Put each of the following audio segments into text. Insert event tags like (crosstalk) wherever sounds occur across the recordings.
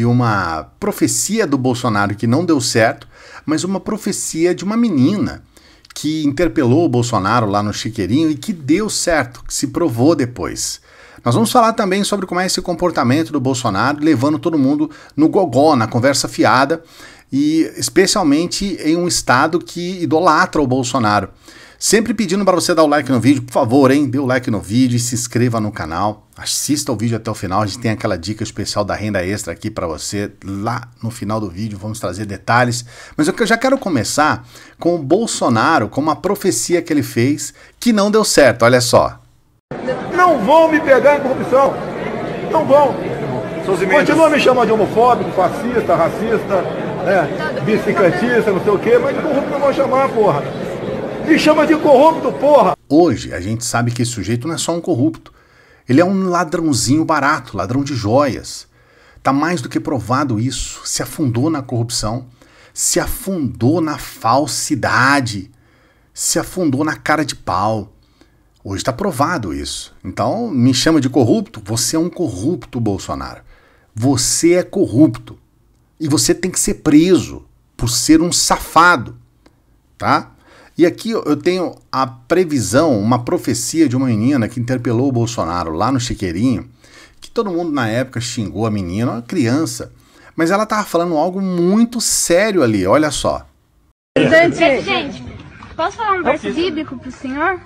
E uma profecia do Bolsonaro que não deu certo, mas uma profecia de uma menina que interpelou o Bolsonaro lá no Chiqueirinho e que deu certo, que se provou depois. Nós vamos falar também sobre como é esse comportamento do Bolsonaro levando todo mundo no gogó, na conversa fiada, e especialmente em um estado que idolatra o Bolsonaro. Sempre pedindo para você dar o like no vídeo, por favor, hein? Dê o like no vídeo e se inscreva no canal. Assista o vídeo até o final, a gente tem aquela dica especial da renda extra aqui para você. Lá no final do vídeo vamos trazer detalhes. Mas eu já quero começar com o Bolsonaro, com uma profecia que ele fez que não deu certo, olha só. Não vão me pegar em corrupção. Não vão. Continua me chamando de homofóbico, fascista, racista, né, tá bicicletista, não sei o quê, mas de corrupto não vão chamar, porra. Me chama de corrupto, porra! Hoje a gente sabe que esse sujeito não é só um corrupto. Ele é um ladrãozinho barato, ladrão de joias. Tá mais do que provado isso. Se afundou na corrupção, se afundou na falsidade, se afundou na cara de pau. Hoje está provado isso. Então, me chama de corrupto? Você é um corrupto, Bolsonaro. Você é corrupto. E você tem que ser preso por ser um safado, tá? E aqui eu tenho a previsão, uma profecia de uma menina que interpelou o Bolsonaro lá no Chiqueirinho, que todo mundo na época xingou a menina, uma criança. Mas ela tava falando algo muito sério ali, olha só. Presidente, é, posso falar um verso bíblico pro senhor?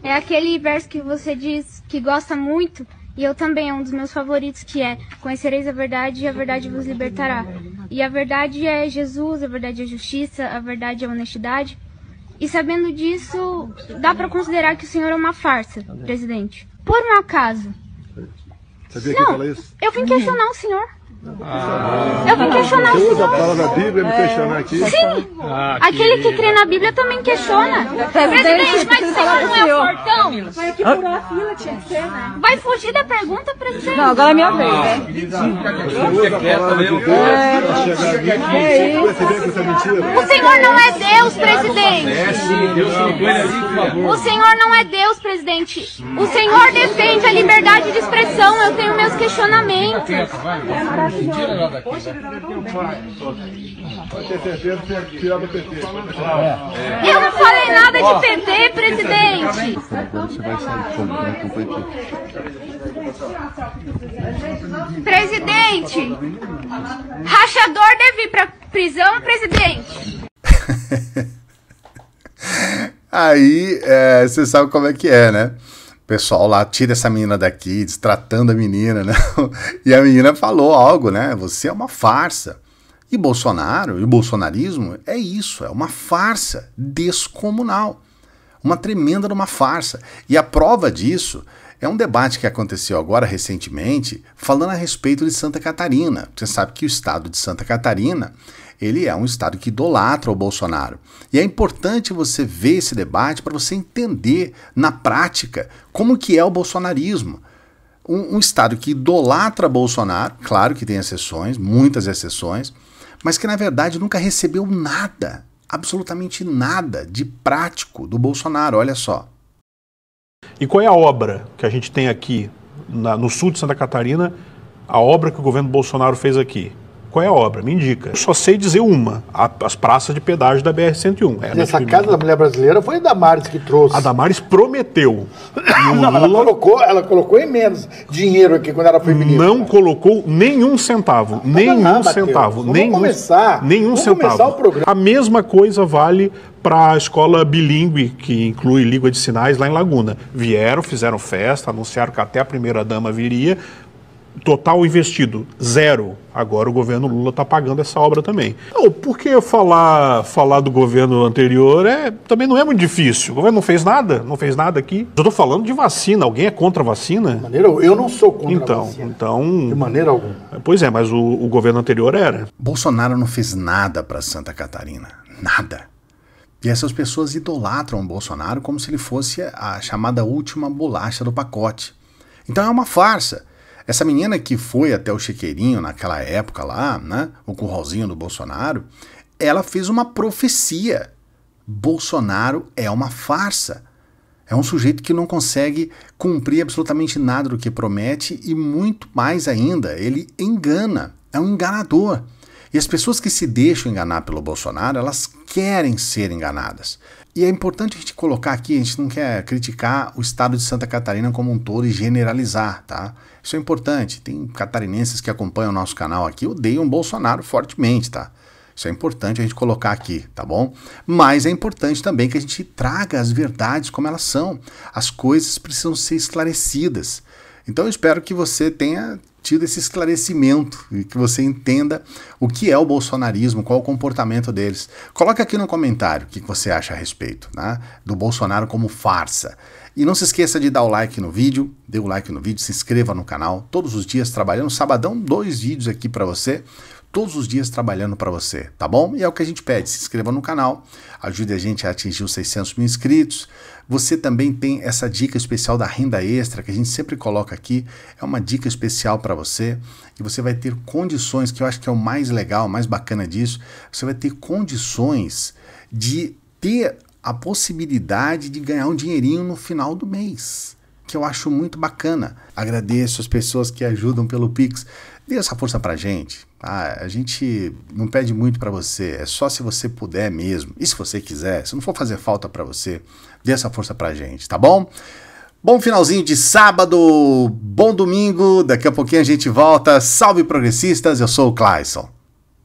É aquele verso que você diz que gosta muito, e eu também, é um dos meus favoritos, que é Conhecereis a verdade e a verdade vos libertará. E a verdade é Jesus, a verdade é justiça, a verdade é honestidade. E sabendo disso, dá para considerar que o senhor é uma farsa, presidente. Por um acaso, Sabia não, que fala isso? Eu vim questionar o senhor. Ah, eu vim questionar o senhor. Você usa a Bíblia me questionar aqui? Sim. Ah, Aquele que crê na Bíblia também questiona. Presidente, mas o senhor não é o portão? Vai aqui furar a fila, tinha que ser, né? Vai fugir da pergunta, presidente? Não, agora é minha vez, O senhor não é Deus, presidente. O senhor não é Deus, presidente. O senhor defende a liberdade de expressão eu tenho meus questionamentos. Eu não falei nada de PT, presidente. Né? Presidente, rachador deve ir pra prisão, presidente. (laughs) Aí, é, você é, sabe como é que é, né? pessoal lá tira essa menina daqui, destratando a menina, né? (laughs) E a menina falou algo, né? Você é uma farsa. E Bolsonaro e o bolsonarismo é isso, é uma farsa descomunal. Uma tremenda uma farsa. E a prova disso é um debate que aconteceu agora recentemente, falando a respeito de Santa Catarina. Você sabe que o estado de Santa Catarina, ele é um estado que idolatra o Bolsonaro. E é importante você ver esse debate para você entender na prática como que é o bolsonarismo. Um, um estado que idolatra Bolsonaro, claro que tem exceções, muitas exceções, mas que na verdade nunca recebeu nada, absolutamente nada de prático do Bolsonaro, olha só. E qual é a obra que a gente tem aqui na, no sul de Santa Catarina, a obra que o governo Bolsonaro fez aqui? qual é a obra, me indica. Eu só sei dizer uma, a, as praças de pedágio da BR-101. É, essa Casa da Mulher Brasileira foi a Damares que trouxe. A Damares prometeu. (laughs) Não, Lula... ela, colocou, ela colocou em menos dinheiro aqui quando ela foi ministra. Não colocou nenhum centavo. Não, nenhum nada, centavo. Vamos nenhum, começar. Nenhum vamos centavo. Começar o programa. A mesma coisa vale para a escola bilíngue, que inclui língua de sinais, lá em Laguna. Vieram, fizeram festa, anunciaram que até a primeira-dama viria, total investido zero. Agora o governo Lula está pagando essa obra também. Então, por porque falar falar do governo anterior é também não é muito difícil. O governo não fez nada, não fez nada aqui. Eu estou falando de vacina. Alguém é contra a vacina? De maneira, eu não sou contra então, a vacina. Então, de maneira alguma. Pois é, mas o, o governo anterior era. Bolsonaro não fez nada para Santa Catarina, nada. E essas pessoas idolatram o Bolsonaro como se ele fosse a chamada última bolacha do pacote. Então é uma farsa. Essa menina que foi até o Chiqueirinho naquela época lá, né, o curralzinho do Bolsonaro, ela fez uma profecia. Bolsonaro é uma farsa. É um sujeito que não consegue cumprir absolutamente nada do que promete e muito mais ainda, ele engana, é um enganador. E as pessoas que se deixam enganar pelo Bolsonaro, elas querem ser enganadas. E é importante a gente colocar aqui, a gente não quer criticar o estado de Santa Catarina como um todo e generalizar, tá? Isso é importante. Tem catarinenses que acompanham o nosso canal aqui, odeiam Bolsonaro fortemente, tá? Isso é importante a gente colocar aqui, tá bom? Mas é importante também que a gente traga as verdades como elas são. As coisas precisam ser esclarecidas. Então eu espero que você tenha tido esse esclarecimento e que você entenda o que é o bolsonarismo, qual o comportamento deles. Coloca aqui no comentário o que você acha a respeito né, do Bolsonaro como farsa. E não se esqueça de dar o like no vídeo, dê o like no vídeo, se inscreva no canal. Todos os dias trabalhando, sabadão, dois vídeos aqui para você todos os dias trabalhando para você, tá bom? E é o que a gente pede, se inscreva no canal, ajude a gente a atingir os 600 mil inscritos. Você também tem essa dica especial da renda extra que a gente sempre coloca aqui, é uma dica especial para você e você vai ter condições, que eu acho que é o mais legal, mais bacana disso, você vai ter condições de ter a possibilidade de ganhar um dinheirinho no final do mês que eu acho muito bacana. Agradeço as pessoas que ajudam pelo Pix. Dê essa força pra gente. Ah, a gente não pede muito para você, é só se você puder mesmo. E se você quiser, se não for fazer falta para você, dê essa força pra gente, tá bom? Bom finalzinho de sábado, bom domingo. Daqui a pouquinho a gente volta. Salve progressistas, eu sou o Clayson.